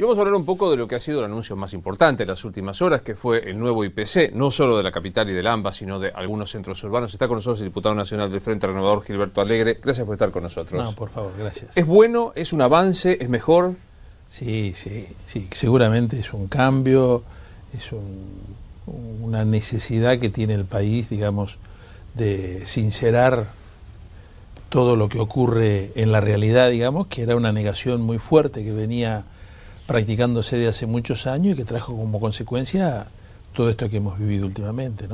Y vamos a hablar un poco de lo que ha sido el anuncio más importante en las últimas horas, que fue el nuevo IPC, no solo de la capital y del AMBA, sino de algunos centros urbanos. Está con nosotros el diputado nacional del Frente Renovador, Gilberto Alegre. Gracias por estar con nosotros. No, por favor, gracias. ¿Es bueno? ¿Es un avance? ¿Es mejor? Sí, sí, sí. Seguramente es un cambio, es una necesidad que tiene el país, digamos, de sincerar todo lo que ocurre en la realidad, digamos, que era una negación muy fuerte que venía practicándose de hace muchos años y que trajo como consecuencia todo esto que hemos vivido últimamente,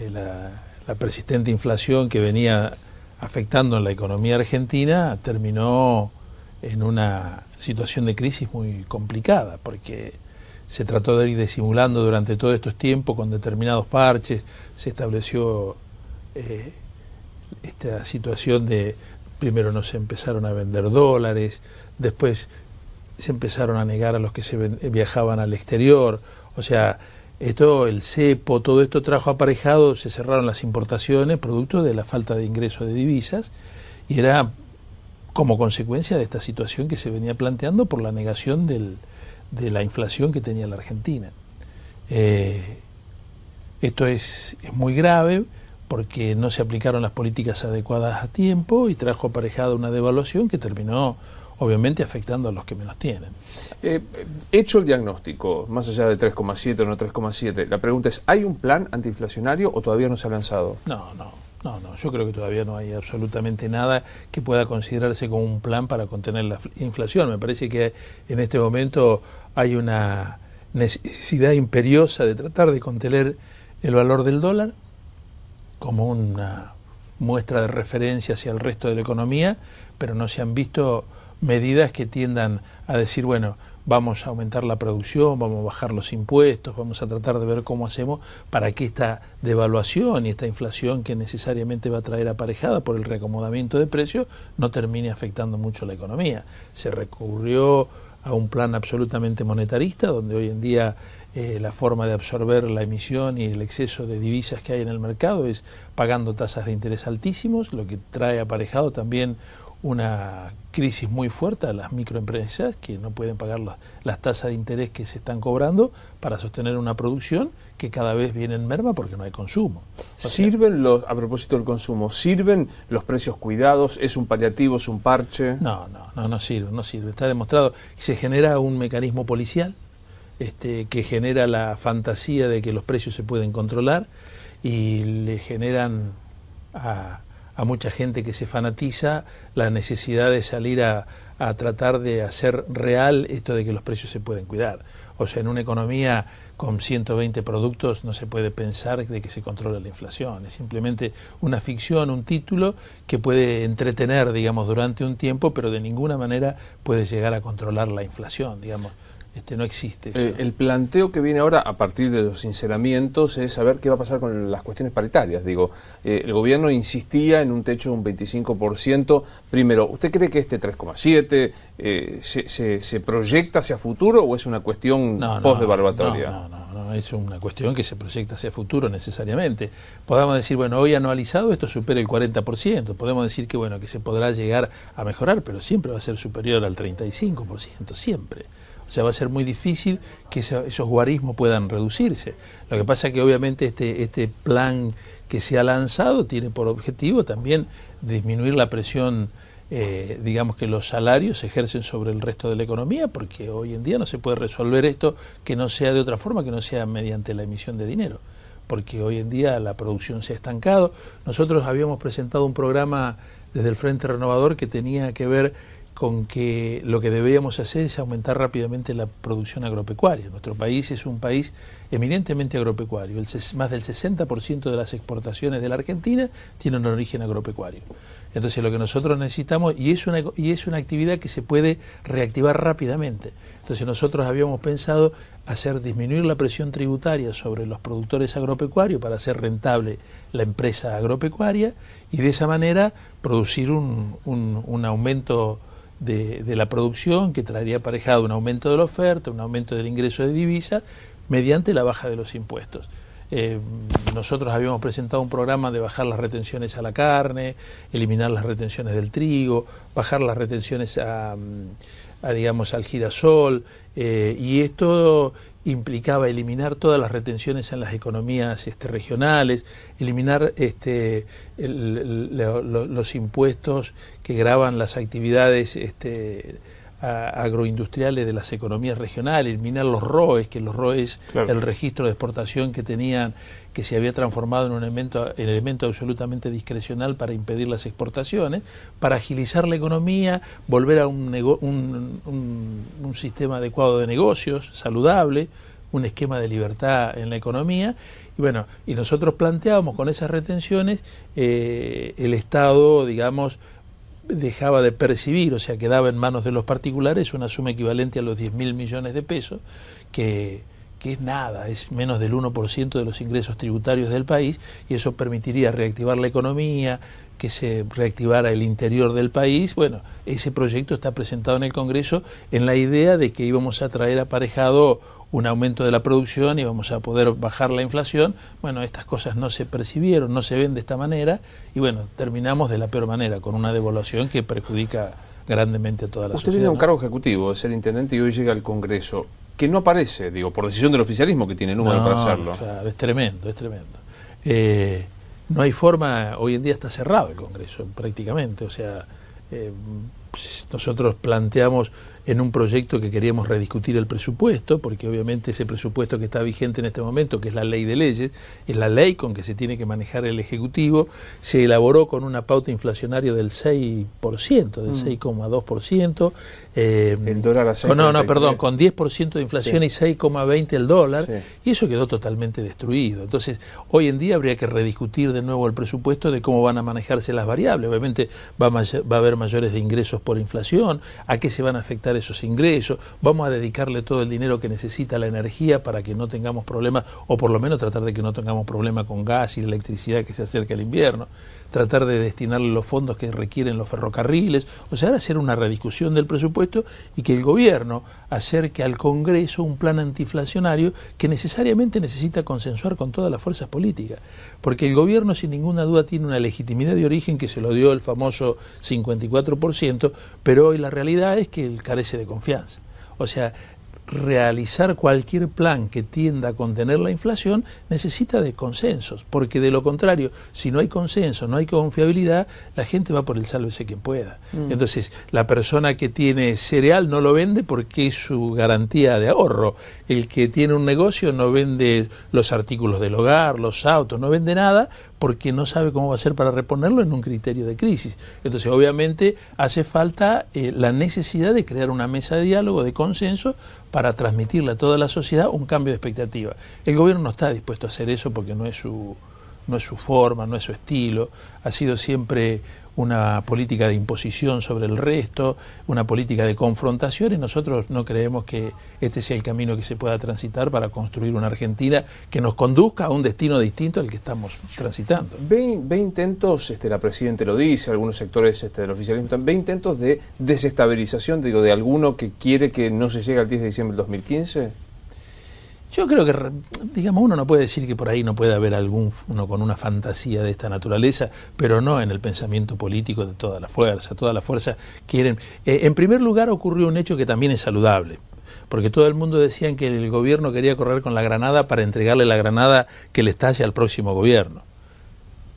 eh, La, persistente inflación que venía afectando a la economía argentina terminó en una situación de crisis muy complicada, porque se trató de ir disimulando durante todos estos tiempos con determinados parches, se estableció eh, esta situación de, primero no se empezaron a vender dólares, después se empezaron a negar a los que se eh, viajaban al exterior. O sea, esto, el cepo, todo esto trajo aparejado, se cerraron las importaciones, producto de la falta de ingresos de divisas, y era como consecuencia de esta situación que se venía planteando por la negación de la inflación que tenía la Argentina. Eh, esto es, es muy grave porque no se aplicaron las políticas adecuadas a tiempo y trajo aparejada una devaluación que terminó obviamente afectando a los que menos tienen. Eh, eh, hecho el diagnóstico, más allá de 3,7 o no 3,7, la pregunta es, ¿hay un plan antiinflacionario o todavía no se ha lanzado? No, no, no, no, yo creo que todavía no hay absolutamente nada que pueda considerarse como un plan para contener la inflación. Me parece que en este momento hay una necesidad imperiosa de tratar de contener el valor del dólar como una muestra de referencia hacia el resto de la economía, pero no se han visto medidas que tiendan a decir, bueno, vamos a aumentar la producción, vamos a bajar los impuestos, vamos a tratar de ver cómo hacemos para que esta devaluación y esta inflación que necesariamente va a traer aparejada por el reacomodamiento de precios no termine afectando mucho la economía. Se recurrió a un plan absolutamente monetarista, donde hoy en día eh, la forma de absorber la emisión y el exceso de divisas que hay en el mercado es pagando tasas de interés altísimos, lo que trae aparejado también una crisis muy fuerte a las microempresas que no pueden pagar las, tasas de interés que se están cobrando para sostener una producción que cada vez viene en merma porque no hay consumo. ¿Sirven los, a propósito del consumo, sirven los precios cuidados? ¿Es un paliativo, es un parche? No, no, no, no sirve, no sirve. Está demostrado que se genera un mecanismo policial este, que genera la fantasía de que los precios se pueden controlar y le generan a a mucha gente que se fanatiza la necesidad de salir a, a tratar de hacer real esto de que los precios se pueden cuidar. O sea, en una economía con 120 productos no se puede pensar de que se controla la inflación. Es simplemente una ficción, un título que puede entretener, digamos, durante un tiempo, pero de ninguna manera puede llegar a controlar la inflación, digamos este, no existe. Eh, el planteo que viene ahora a partir de los sinceramientos es saber qué va a pasar con las cuestiones paritarias. Digo, eh, el gobierno insistía en un techo de un 25%. Primero, ¿usted cree que este 3,7 eh, se, se, proyecta hacia futuro o es una cuestión no, no, post No, no, no, es una cuestión que se proyecta hacia futuro necesariamente. Podemos decir, bueno, hoy anualizado esto supera el 40%. Podemos decir que, bueno, que se podrá llegar a mejorar, pero siempre va a ser superior al 35%, siempre. O sea, va a ser muy difícil que esos guarismos puedan reducirse. Lo que pasa es que obviamente este, este plan que se ha lanzado tiene por objetivo también disminuir la presión, eh, digamos que los salarios ejercen sobre el resto de la economía, porque hoy en día no se puede resolver esto que no sea de otra forma, que no sea mediante la emisión de dinero, porque hoy en día la producción se ha estancado. Nosotros habíamos presentado un programa desde el Frente Renovador que tenía que ver con que lo que deberíamos hacer es aumentar rápidamente la producción agropecuaria. Nuestro país es un país eminentemente agropecuario. más del 60% de las exportaciones de la Argentina tienen un origen agropecuario. Entonces lo que nosotros necesitamos, y es, una, y es una actividad que se puede reactivar rápidamente. Entonces nosotros habíamos pensado hacer disminuir la presión tributaria sobre los productores agropecuarios para hacer rentable la empresa agropecuaria y de esa manera producir un, un aumento de, la producción que traería aparejado un aumento de la oferta, un aumento del ingreso de divisas mediante la baja de los impuestos. Eh, nosotros habíamos presentado un programa de bajar las retenciones a la carne, eliminar las retenciones del trigo, bajar las retenciones a, digamos, al girasol, eh, y esto implicaba eliminar todas las retenciones en las economías este, regionales, eliminar este, los impuestos que graban las actividades este, agroindustriales de las economías regionales, eliminar los ROEs, que los ROEs, el registro de exportación que tenían, que se había transformado en un elemento, elemento absolutamente discrecional para impedir las exportaciones, para agilizar la economía, volver a un, un, sistema adecuado de negocios, saludable, un esquema de libertad en la economía. Y bueno, y nosotros planteábamos con esas retenciones eh, el Estado, digamos, dejaba de percibir, o sea, quedaba en manos de los particulares una suma equivalente a los 10 mil millones de pesos, que, que es nada, es menos del 1% de los ingresos tributarios del país, y eso permitiría reactivar la economía, que se reactivara el interior del país. Bueno, ese proyecto está presentado en el Congreso en la idea de que íbamos a traer aparejado un aumento de la producción y vamos a poder bajar la inflación. Bueno, estas cosas no se percibieron, no se ven de esta manera y bueno, terminamos de la peor manera, con una devaluación que perjudica grandemente a toda la sociedad. Usted tiene un cargo ejecutivo, es el intendente y hoy llega al Congreso, que no aparece, digo, por decisión del oficialismo que tiene número para hacerlo. es tremendo, es tremendo. Eh, no hay forma, hoy en día está cerrado el Congreso prácticamente, o sea, eh, nosotros planteamos en un proyecto que queríamos rediscutir el presupuesto, porque obviamente ese presupuesto que está vigente en este momento, que es la ley de leyes, es la ley con que se tiene que manejar el Ejecutivo, se elaboró con una pauta inflacionaria del 6%, del 6,2%. Mm. Eh, el dólar a No, no, perdón, con 10% de inflación y 6,20 el dólar, y eso quedó totalmente destruido. Entonces, hoy en día habría que rediscutir de nuevo el presupuesto de cómo van a manejarse las variables. Obviamente va a, va a haber mayores de ingresos por inflación, a qué se van a afectar esos ingresos, vamos a dedicarle todo el dinero que necesita la energía para que no tengamos problemas, o por lo menos tratar de que no tengamos problemas con gas y electricidad que se acerca el invierno tratar de destinarle los fondos que requieren los ferrocarriles, o sea, hacer una rediscusión del presupuesto y que el gobierno acerque al Congreso un plan antiinflacionario que necesariamente necesita consensuar con todas las fuerzas políticas, porque el gobierno sin ninguna duda tiene una legitimidad de origen que se lo dio el famoso 54%, pero hoy la realidad es que él carece de confianza. O sea, realizar cualquier plan que tienda a contener la inflación necesita de consensos, porque de lo contrario, si no hay consenso, no hay confiabilidad, la gente va por el sálvese quien pueda. Mm. Entonces, la persona que tiene cereal no lo vende porque es su garantía de ahorro. El que tiene un negocio no vende los artículos del hogar, los autos, no vende nada porque no sabe cómo va a ser para reponerlo en un criterio de crisis. Entonces, obviamente, hace falta eh, la necesidad de crear una mesa de diálogo, de consenso, para transmitirle a toda la sociedad un cambio de expectativa. El gobierno no está dispuesto a hacer eso porque no es no es su forma, no es su estilo, ha sido siempre una política de imposición sobre el resto, una política de confrontación y nosotros no creemos que este sea el camino que se pueda transitar para construir una Argentina que nos conduzca a un destino distinto al que estamos transitando. Ve, intentos, este, la Presidenta lo dice, algunos sectores este, del oficialismo, ve intentos de desestabilización, digo, de alguno que quiere que no se llegue al 10 de diciembre del 2015. Yo creo que, digamos, uno no puede decir que por ahí no puede haber algún uno con una fantasía de esta naturaleza, pero no en el pensamiento político de toda la fuerza. Toda la fuerza quieren. Eh, en primer lugar, ocurrió un hecho que también es saludable, porque todo el mundo decía que el gobierno quería correr con la granada para entregarle la granada que le estalle al próximo gobierno.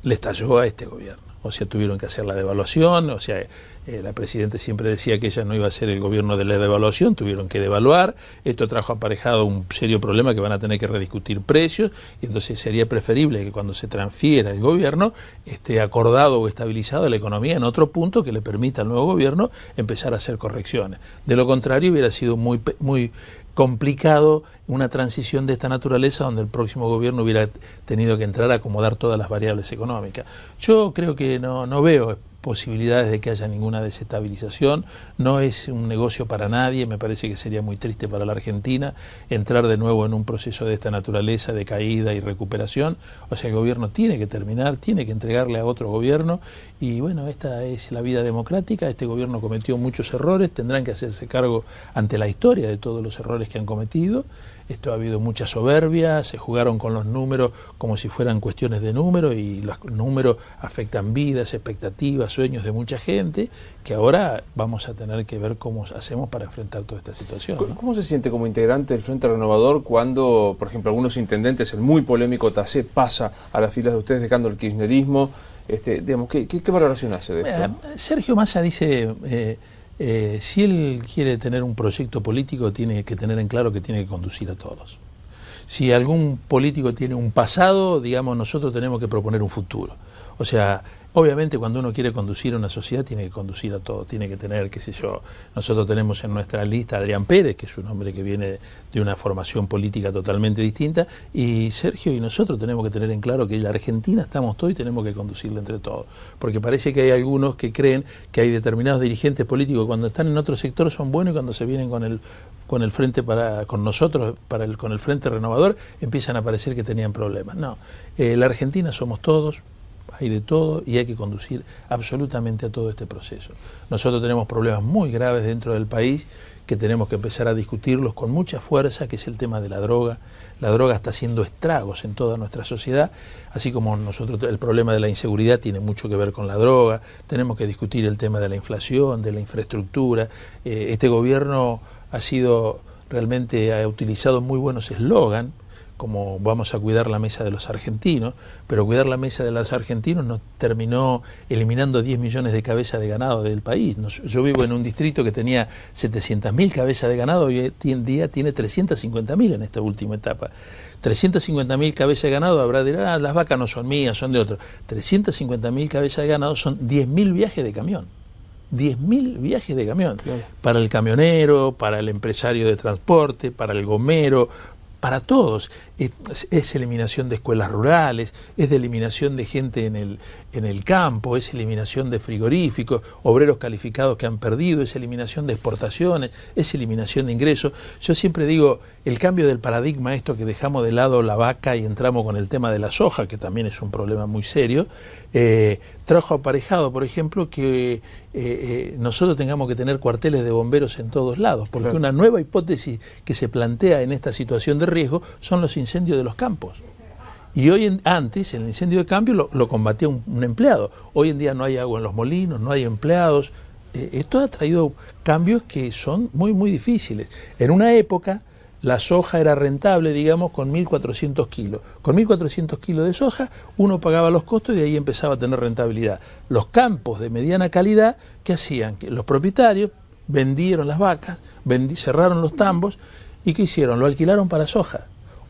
Le estalló a este gobierno. O sea, tuvieron que hacer la devaluación, o sea, eh, la Presidenta siempre decía que ella no iba a ser el gobierno de la devaluación, tuvieron que devaluar, esto trajo aparejado un serio problema que van a tener que rediscutir precios, y entonces sería preferible que cuando se transfiera el gobierno esté acordado o estabilizado la economía en otro punto que le permita al nuevo gobierno empezar a hacer correcciones. De lo contrario hubiera sido muy, muy complicado una transición de esta naturaleza donde el próximo gobierno hubiera tenido que entrar a acomodar todas las variables económicas. Yo creo que no, no veo posibilidades de que haya ninguna desestabilización. No es un negocio para nadie, me parece que sería muy triste para la Argentina entrar de nuevo en un proceso de esta naturaleza de caída y recuperación. O sea, el gobierno tiene que terminar, tiene que entregarle a otro gobierno y bueno, esta es la vida democrática. Este gobierno cometió muchos errores, tendrán que hacerse cargo ante la historia de todos los errores que han cometido esto ha habido mucha soberbia, se jugaron con los números como si fueran cuestiones de números y los números afectan vidas, expectativas, sueños de mucha gente, que ahora vamos a tener que ver cómo hacemos para enfrentar toda esta situación. ¿Cómo se siente como integrante del Frente Renovador cuando, por ejemplo, algunos intendentes, el muy polémico Tassé, pasa a las filas de ustedes dejando el kirchnerismo? Este, digamos, ¿qué, qué, valoración hace de esto? Sergio Massa dice... Eh, eh, si él quiere tener un proyecto político, tiene que tener en claro que tiene que conducir a todos. Si algún político tiene un pasado, digamos, nosotros tenemos que proponer un futuro. O sea, Obviamente cuando uno quiere conducir una sociedad tiene que conducir a todo, tiene que tener, qué sé yo, nosotros tenemos en nuestra lista a Adrián Pérez, que es un hombre que viene de una formación política totalmente distinta, y Sergio y nosotros tenemos que tener en claro que en la Argentina estamos todos y tenemos que conducirla entre todos, porque parece que hay algunos que creen que hay determinados dirigentes políticos cuando están en otro sector son buenos y cuando se vienen con el con el frente para con nosotros para el con el frente renovador empiezan a parecer que tenían problemas. No, en eh, la Argentina somos todos, hay de todo y hay que conducir absolutamente a todo este proceso. Nosotros tenemos problemas muy graves dentro del país que tenemos que empezar a discutirlos con mucha fuerza, que es el tema de la droga. La droga está haciendo estragos en toda nuestra sociedad, así como nosotros el problema de la inseguridad tiene mucho que ver con la droga. Tenemos que discutir el tema de la inflación, de la infraestructura. Eh, este gobierno ha sido realmente ha utilizado muy buenos eslogan como vamos a cuidar la mesa de los argentinos, pero cuidar la mesa de los argentinos nos terminó eliminando 10 millones de cabezas de ganado del país. Yo vivo en un distrito que tenía 700.000 cabezas de ganado y hoy eh, en día tiene 350.000 en esta última etapa. 350.000 cabezas de ganado, habrá dirá ah, las vacas no son mías, son de otro. 350.000 cabezas de ganado son 10.000 viajes de camión. 10.000 viajes de camión. Para el camionero, para el empresario de transporte, para el gomero, para todos es eliminación de escuelas rurales, es eliminación de gente en el, en el campo, es eliminación de frigoríficos, obreros calificados que han perdido, es eliminación de exportaciones, es eliminación de ingresos. Yo siempre digo, el cambio del paradigma, esto que dejamos de lado la vaca y entramos con el tema de la soja, que también es un problema muy serio, eh, trajo aparejado, por ejemplo, que eh, eh, nosotros tengamos que tener cuarteles de bomberos en todos lados, porque una nueva hipótesis que se plantea en esta situación de riesgo son los incendios de los campos. Y hoy en, antes, en el incendio de cambio, lo, combatía un, empleado. Hoy en día no hay agua en los molinos, no hay empleados. Eh, esto ha traído cambios que son muy, muy difíciles. En una época, la soja era rentable, digamos, con 1.400 kilos. Con 1.400 kilos de soja, uno pagaba los costos y ahí empezaba a tener rentabilidad. Los campos de mediana calidad, ¿qué hacían? Que los propietarios vendieron las vacas, cerraron los tambos y ¿qué hicieron? Lo alquilaron para soja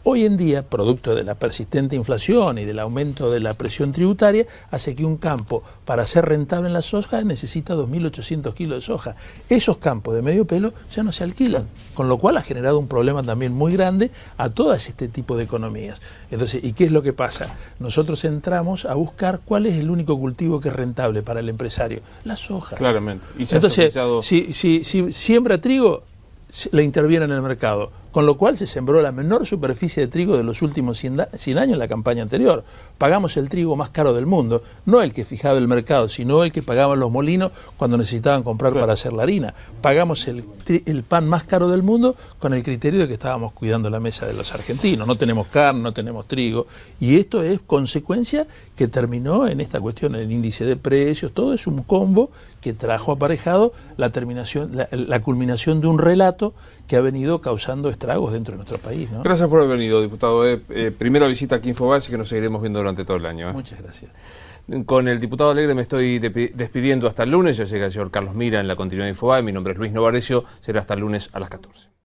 Hoy en día, producto de la persistente inflación y del aumento de la presión tributaria, hace que un campo, para ser rentable en la soja, necesita 2.800 kilos de soja. Esos campos de medio pelo ya no se alquilan, con lo cual ha generado un problema también muy grande a todas este tipo de economías. Entonces, ¿y qué es lo que pasa? Nosotros entramos a buscar cuál es el único cultivo que es rentable para el empresario, la soja. Claramente. Y Entonces, si, si, si siembra trigo, le interviene en el mercado con lo cual se sembró la menor superficie de trigo de los últimos 100 años en la campaña anterior. Pagamos el trigo más caro del mundo, no el que fijaba el mercado, sino el que pagaban los molinos cuando necesitaban comprar para hacer la harina. Pagamos el, pan más caro del mundo con el criterio de que estábamos cuidando la mesa de los argentinos. No tenemos carne, no tenemos trigo. Y esto es consecuencia que terminó en esta cuestión, el índice de precios, todo es un combo que trajo aparejado la, terminación, la, culminación de un relato que ha venido causando esta tragos dentro de nuestro país. Gracias por haber venido, diputado. Eh, eh, primera visita aquí en así que nos seguiremos viendo durante todo el año. ¿eh? Muchas gracias. Con el diputado Alegre me estoy despidiendo hasta el lunes. Ya llega el señor Carlos Mira en la continuidad de Infobae. Mi nombre es Luis Novarecio. Será hasta el lunes a las 14.